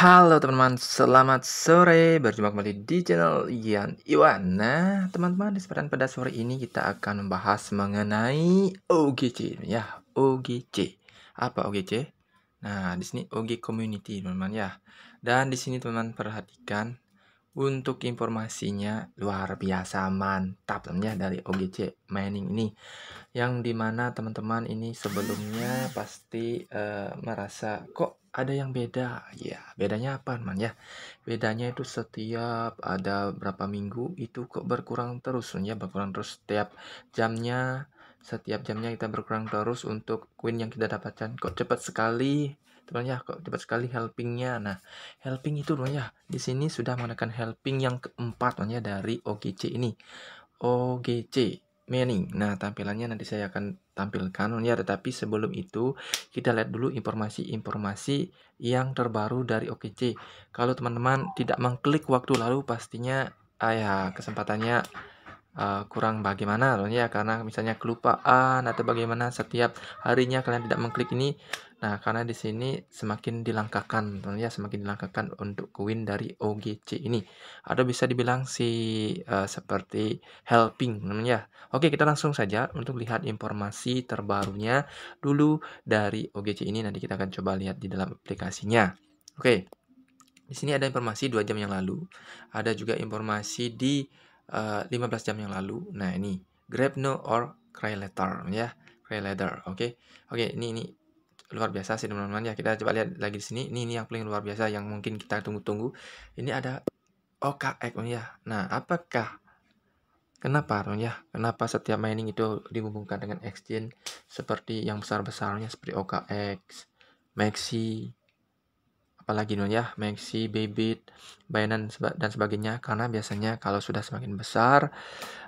Halo teman-teman, selamat sore. Berjumpa kembali di channel Ian Iwan. Nah, teman-teman, di kesempatan pada sore ini kita akan membahas mengenai OGC ya, OGC. Apa OGC? Nah, di sini OG Community, teman-teman ya. Dan di sini teman-teman perhatikan untuk informasinya luar biasa mantap teman ya dari OGC Mining ini yang dimana teman-teman ini sebelumnya pasti uh, merasa kok ada yang beda ya bedanya apa man ya bedanya itu setiap ada berapa minggu itu kok berkurang terus ya berkurang terus setiap jamnya setiap jamnya kita berkurang terus untuk queen yang kita dapatkan kok cepat sekali teman ya kok cepat sekali helpingnya nah helping itu teman ya di sini sudah menekan helping yang keempat teman ya dari OGC ini OGC Mening nah tampilannya nanti saya akan tampilkan ya tetapi sebelum itu kita lihat dulu informasi-informasi yang terbaru dari OKC kalau teman-teman tidak mengklik waktu lalu pastinya ayah ya, kesempatannya uh, kurang bagaimana loh ya karena misalnya kelupaan atau bagaimana setiap harinya kalian tidak mengklik ini nah karena di sini semakin dilangkahkan ya semakin dilangkahkan untuk koin dari OGC ini atau bisa dibilang si uh, seperti helping ya oke kita langsung saja untuk lihat informasi terbarunya dulu dari OGC ini nanti kita akan coba lihat di dalam aplikasinya oke di sini ada informasi dua jam yang lalu ada juga informasi di uh, eh, 15 jam yang lalu. Nah, ini grab no or cry letter ya. Cry letter, oke. Okay? Oke, okay, ini ini luar biasa sih teman-teman ya. Kita coba lihat lagi di sini. Ini ini yang paling luar biasa yang mungkin kita tunggu-tunggu. Ini ada OKX ya. Nah, apakah Kenapa teman ya? Kenapa setiap mining itu dihubungkan dengan exchange seperti yang besar-besarnya seperti OKX, Maxi, apalagi nun ya Maxi, Bebit, Bayanan dan sebagainya karena biasanya kalau sudah semakin besar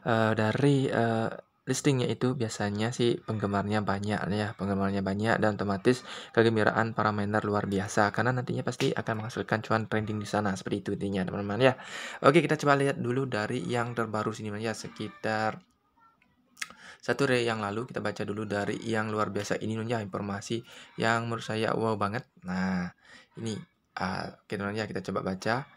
uh, dari uh, listingnya itu biasanya sih penggemarnya banyak ya penggemarnya banyak dan otomatis kegembiraan para miner luar biasa karena nantinya pasti akan menghasilkan cuan trending di sana seperti itu intinya teman-teman ya oke kita coba lihat dulu dari yang terbaru sini ya sekitar satu re yang lalu kita baca dulu dari yang luar biasa ini nunya informasi yang menurut saya wow banget nah ini Ah, oke teman-teman ya kita coba baca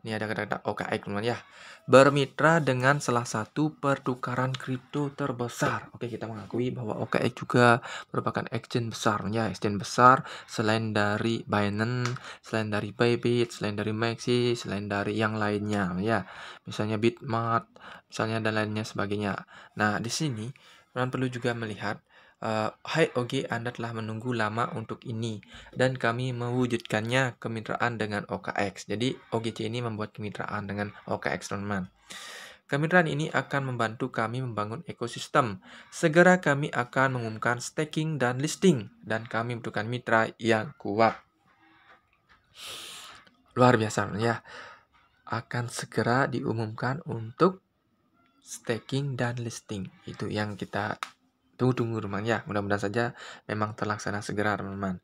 ini ada kata-kata OKX teman-teman ya bermitra dengan salah satu pertukaran kripto terbesar oke kita mengakui bahwa OKX juga merupakan exchange besar ya exchange besar selain dari Binance selain dari Bybit selain dari Maxi selain dari yang lainnya ya misalnya Bitmart misalnya dan lainnya sebagainya nah di sini teman perlu juga melihat Uh, Hai Oge, Anda telah menunggu lama untuk ini dan kami mewujudkannya kemitraan dengan OKX. Jadi OGC ini membuat kemitraan dengan OKX teman Kemitraan ini akan membantu kami membangun ekosistem. Segera kami akan mengumumkan staking dan listing dan kami membutuhkan mitra yang kuat. Luar biasa ya. Akan segera diumumkan untuk staking dan listing. Itu yang kita Tunggu-tunggu teman ya, mudah-mudahan saja memang terlaksana segera teman-teman.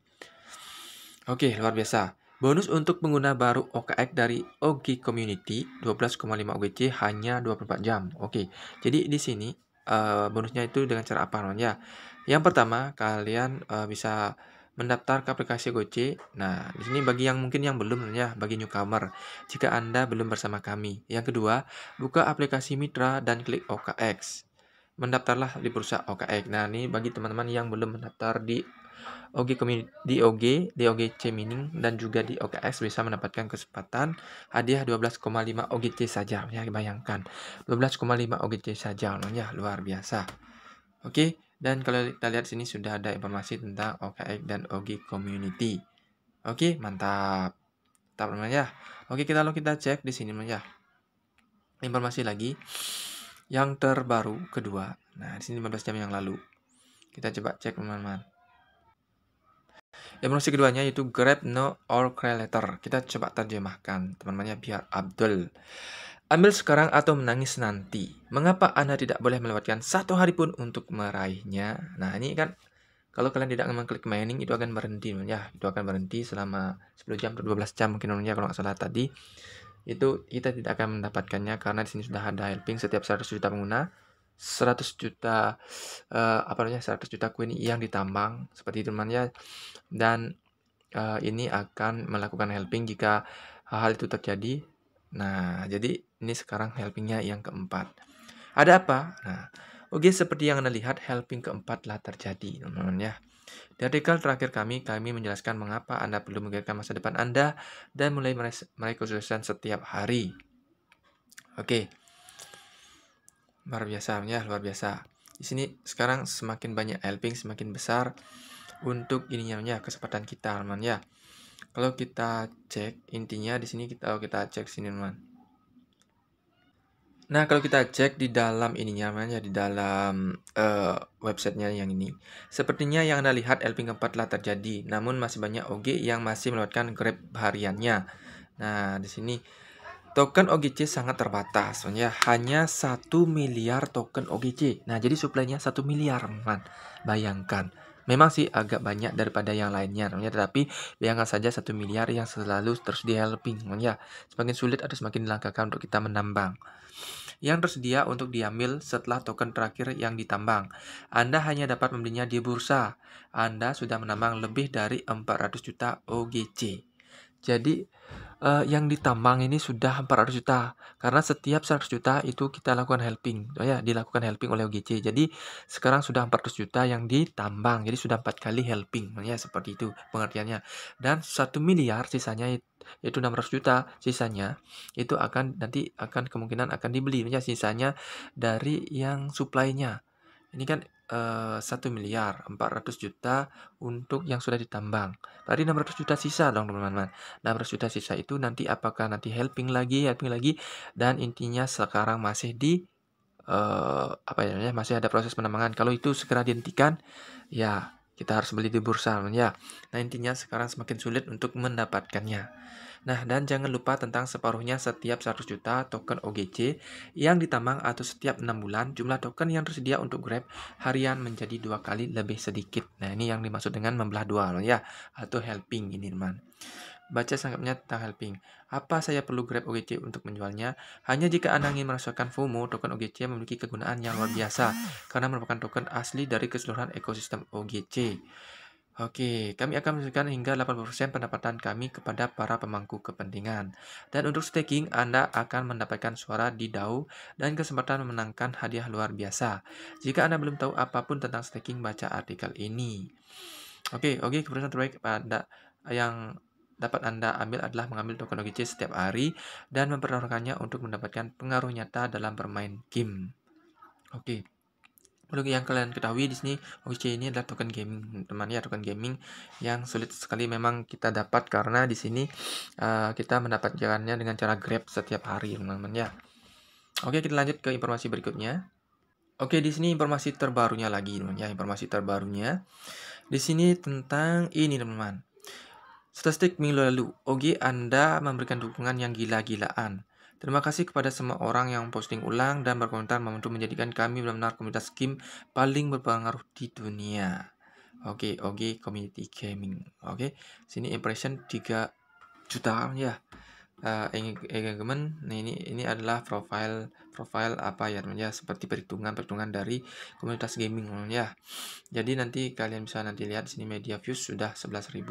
Oke, luar biasa. Bonus untuk pengguna baru OKX dari OG Community 12,5 OGC hanya 24 jam. Oke, jadi di sini uh, bonusnya itu dengan cara apa teman ya? Yang pertama, kalian uh, bisa mendaftar ke aplikasi Gojek. Nah, di sini bagi yang mungkin yang belum ya, bagi newcomer, jika Anda belum bersama kami. Yang kedua, buka aplikasi Mitra dan klik OKX mendaftarlah di perusahaan OKX. Nah, ini bagi teman-teman yang belum mendaftar di OG di OG, di OGC Mining dan juga di OKX bisa mendapatkan kesempatan hadiah 12,5 OGC saja. Ya, bayangkan. 12,5 OGC saja. Ya, luar biasa. Oke, dan kalau kita lihat sini sudah ada informasi tentang OKX dan OG Community. Oke, mantap. Mantap, teman ya. Oke, kita lo kita cek di sini, ya. Informasi lagi yang terbaru kedua. Nah, di sini 15 jam yang lalu. Kita coba cek teman-teman. Emosi keduanya yaitu grab no or cry Letter. Kita coba terjemahkan teman-temannya biar Abdul. Ambil sekarang atau menangis nanti. Mengapa Anda tidak boleh melewatkan satu hari pun untuk meraihnya? Nah, ini kan kalau kalian tidak mengklik mining itu akan berhenti ya, itu akan berhenti selama 10 jam atau 12 jam mungkin namanya kalau nggak salah tadi itu kita tidak akan mendapatkannya karena di sini sudah ada helping setiap 100 juta pengguna 100 juta uh, apa namanya 100 juta koin yang ditambang seperti itu namanya dan uh, ini akan melakukan helping jika hal hal itu terjadi nah jadi ini sekarang helpingnya yang keempat ada apa nah oke okay, seperti yang anda lihat helping keempat lah terjadi teman-teman ya di artikel terakhir kami, kami menjelaskan mengapa Anda perlu memikirkan masa depan Anda dan mulai meraih kesuksesan setiap hari. Oke, luar biasa, ya, luar biasa. Di sini sekarang semakin banyak helping, semakin besar untuk ininya ya, kesempatan kita, teman ya. Kalau kita cek intinya di sini kita oh, kita cek sini, teman. Nah, kalau kita cek di dalam ininya, namanya di dalam uh, websitenya yang ini, sepertinya yang Anda lihat LP 4 telah terjadi, namun masih banyak OG yang masih melewatkan grab hariannya. Nah, di sini token OGC sangat terbatas, ya hanya satu miliar token OGC. Nah, jadi suplainya satu miliar, man. Bayangkan. Memang sih agak banyak daripada yang lainnya namanya tetapi bayangkan saja satu miliar yang selalu terus di helping namanya. Semakin sulit atau semakin dilangkahkan untuk kita menambang. Yang tersedia untuk diambil setelah token terakhir yang ditambang. Anda hanya dapat membelinya di bursa. Anda sudah menambang lebih dari 400 juta OGC. Jadi uh, yang ditambang ini sudah 400 juta karena setiap 100 juta itu kita lakukan helping oh ya dilakukan helping oleh OGC jadi sekarang sudah 400 juta yang ditambang jadi sudah empat kali helping ya seperti itu pengertiannya dan satu miliar sisanya itu 600 juta sisanya itu akan nanti akan kemungkinan akan dibeli ya sisanya dari yang supply-nya ini kan 1 eh, miliar 400 juta untuk yang sudah ditambang. Berarti 600 juta sisa dong teman-teman. 600 juta sisa itu nanti apakah nanti helping lagi, helping lagi dan intinya sekarang masih di uh, apa ya namanya masih ada proses penambangan. Kalau itu segera dihentikan ya kita harus beli di bursa ya. Nah intinya sekarang semakin sulit untuk mendapatkannya. Nah dan jangan lupa tentang separuhnya setiap 100 juta token OGC yang ditambang atau setiap 6 bulan jumlah token yang tersedia untuk Grab harian menjadi dua kali lebih sedikit. Nah ini yang dimaksud dengan membelah dua loh, ya atau helping ini teman. Baca sanggapnya tentang helping. Apa saya perlu Grab OGC untuk menjualnya? Hanya jika Anda ingin merasakan FOMO, token OGC memiliki kegunaan yang luar biasa karena merupakan token asli dari keseluruhan ekosistem OGC. Oke, kami akan menunjukkan hingga 80% pendapatan kami kepada para pemangku kepentingan. Dan untuk staking, Anda akan mendapatkan suara di DAO dan kesempatan memenangkan hadiah luar biasa. Jika Anda belum tahu apapun tentang staking, baca artikel ini. Oke, oke, keputusan terbaik pada yang dapat Anda ambil adalah mengambil token OGC setiap hari dan mempertaruhkannya untuk mendapatkan pengaruh nyata dalam bermain game. Oke. Okay. yang kalian ketahui di sini, OGC ini adalah token gaming, teman ya, token gaming yang sulit sekali memang kita dapat karena di sini uh, kita mendapatkannya dengan cara grab setiap hari, teman-teman ya. Oke, kita lanjut ke informasi berikutnya. Oke, di sini informasi terbarunya lagi, teman ya, informasi terbarunya. Di sini tentang ini, teman-teman. Statistik minggu lalu, Ogi Anda memberikan dukungan yang gila-gilaan. Terima kasih kepada semua orang yang posting ulang dan berkomentar membantu menjadikan kami benar-benar komunitas game paling berpengaruh di dunia. Oke, okay, oke, okay, community gaming. Oke, okay. sini impression 3 jutaan ya. Uh, eh, engagement, nah ini ini adalah profile profile apa ya teman seperti perhitungan perhitungan dari komunitas gaming ya. Jadi nanti kalian bisa nanti lihat sini media views sudah 11.000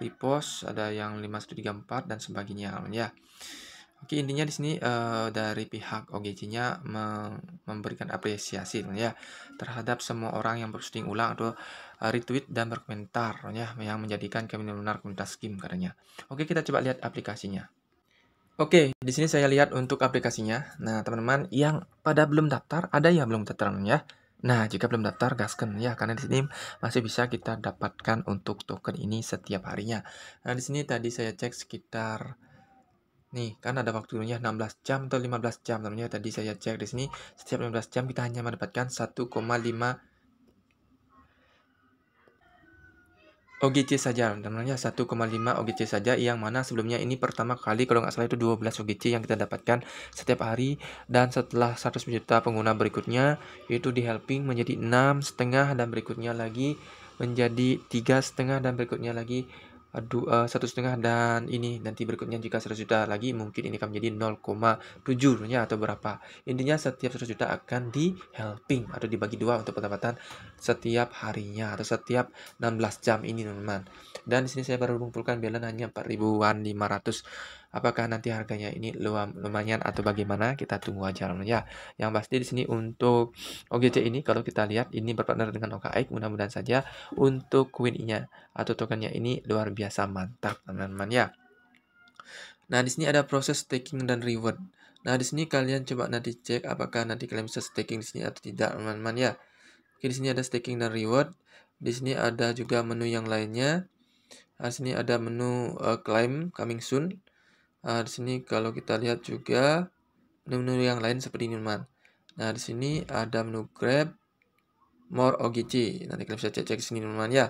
repost, ada yang 5134 dan sebagainya ya. Oke, intinya di sini uh, dari pihak OGC-nya memberikan apresiasi ya terhadap semua orang yang posting ulang atau eh, retweet dan berkomentar ya yang menjadikan kami benar komunitas skim katanya. Oke, kita coba lihat aplikasinya. Oke, di sini saya lihat untuk aplikasinya. Nah, teman-teman yang pada belum daftar, ada yang belum daftar ya. Nah, jika belum daftar, gaskan ya, karena di sini masih bisa kita dapatkan untuk token ini setiap harinya. Nah, di sini tadi saya cek sekitar nih, kan ada waktunya 16 jam atau 15 jam. Namanya tadi saya cek di sini setiap 15 jam kita hanya mendapatkan 1,5 OGC saja, namanya 1,5 OGC saja yang mana sebelumnya ini pertama kali kalau nggak salah itu 12 OGC yang kita dapatkan setiap hari dan setelah 100 juta pengguna berikutnya itu di helping menjadi enam setengah dan berikutnya lagi menjadi tiga setengah dan berikutnya lagi Eh, satu setengah dan ini nanti berikutnya jika 100 juta lagi mungkin ini akan menjadi 0,7 nya atau berapa intinya setiap 100 juta akan di helping atau dibagi dua untuk pendapatan setiap harinya atau setiap 16 jam ini teman-teman dan di sini saya baru mengumpulkan balance hanya 4.500 Apakah nanti harganya ini lumayan atau bagaimana? Kita tunggu aja ya. Yang pasti di sini untuk OGC ini kalau kita lihat ini berpartner dengan OKX mudah-mudahan saja untuk Queen-nya atau tokennya ini luar biasa mantap teman-teman ya. Nah, di sini ada proses staking dan reward. Nah, di sini kalian coba nanti cek apakah nanti kalian bisa staking di sini atau tidak, teman-teman ya. Oke, di sini ada staking dan reward. Di sini ada juga menu yang lainnya. di sini ada menu uh, claim coming soon. Nah, di sini kalau kita lihat juga menu-menu yang lain seperti ini minuman. Nah, di sini ada menu Grab, More ogc Nanti kalian bisa cek-cek sini minuman ya.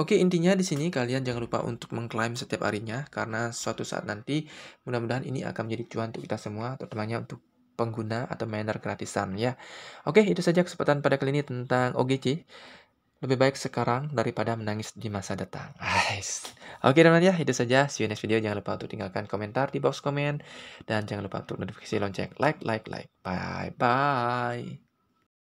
Oke, intinya di sini kalian jangan lupa untuk mengklaim setiap harinya karena suatu saat nanti mudah-mudahan ini akan menjadi cuan untuk kita semua, terutamanya untuk pengguna atau miner gratisan ya. Oke, itu saja kesempatan pada kali ini tentang OGC. Lebih baik sekarang daripada menangis di masa datang. Nice. Oke teman-teman ya, itu saja. See you next video. Jangan lupa untuk tinggalkan komentar di box komen. Dan jangan lupa untuk notifikasi lonceng. Like, like, like. Bye-bye.